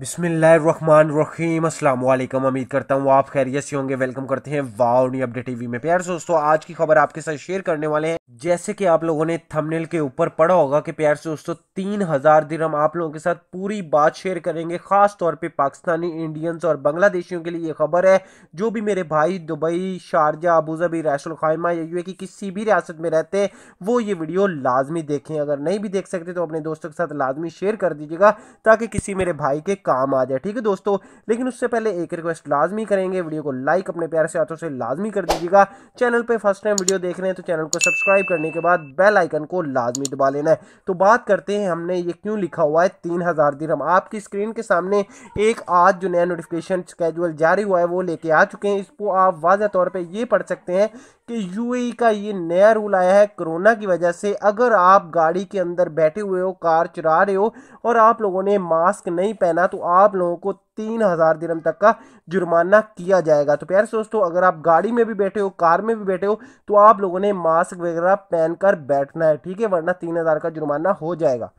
बिस्मिल्लाम अस्सलाम उम्मीद करता हूँ आप खैरियत से होंगे वेलकम करते हैं वाओ न्यू अपडेट टीवी में प्यार दोस्तों आज की खबर आपके साथ शेयर करने वाले हैं जैसे कि आप लोगों ने थंबनेल के ऊपर पढ़ा होगा कि प्यार से दोस्तों तीन हज़ार दिन हम आप लोगों के साथ पूरी बात शेयर करेंगे ख़ास तौर पे पाकिस्तानी इंडियंस और बांग्लादेशियों के लिए ये खबर है जो भी मेरे भाई दुबई शारजा अबूजबी रैशुल खाइमा या यूए की किसी भी रियासत में रहते हैं वो ये वीडियो लाजमी देखें अगर नहीं भी देख सकते तो अपने दोस्तों के साथ लाजमी शेयर कर दीजिएगा ताकि किसी मेरे भाई के काम आ जाए ठीक है दोस्तों लेकिन उससे पहले एक रिक्वेस्ट लाजमी करेंगे वीडियो को लाइक अपने प्यार से हाथों से लाजमी कर दीजिएगा चैनल पर फर्स्ट टाइम वीडियो देख रहे हैं तो चैनल को सब्सक्राइब करने के बाद बेल आइकन को लाजमी दबा लेना है तो बात करते हैं हमने ये क्यों लिखा हुआ है तीन हज़ार दिरहम आपकी स्क्रीन के सामने एक आज जो नया नोटिफिकेशन स्केजुअल जारी हुआ है वो लेके आ चुके हैं इसको आप वाजह तौर पर ये पढ़ सकते हैं कि यू e का ये नया रूल आया है कोरोना की वजह से अगर आप गाड़ी के अंदर बैठे हुए हो कार चला रहे हो और आप लोगों ने मास्क नहीं पहना तो आप लोगों को तीन हज़ार दिन तक का जुर्माना किया जाएगा तो प्यारे दोस्तों अगर आप गाड़ी में भी बैठे हो कार में भी बैठे हो तो आप लोगों ने मास्क वगैरह पहनकर बैठना है ठीक है वरना तीन हज़ार का जुर्माना हो जाएगा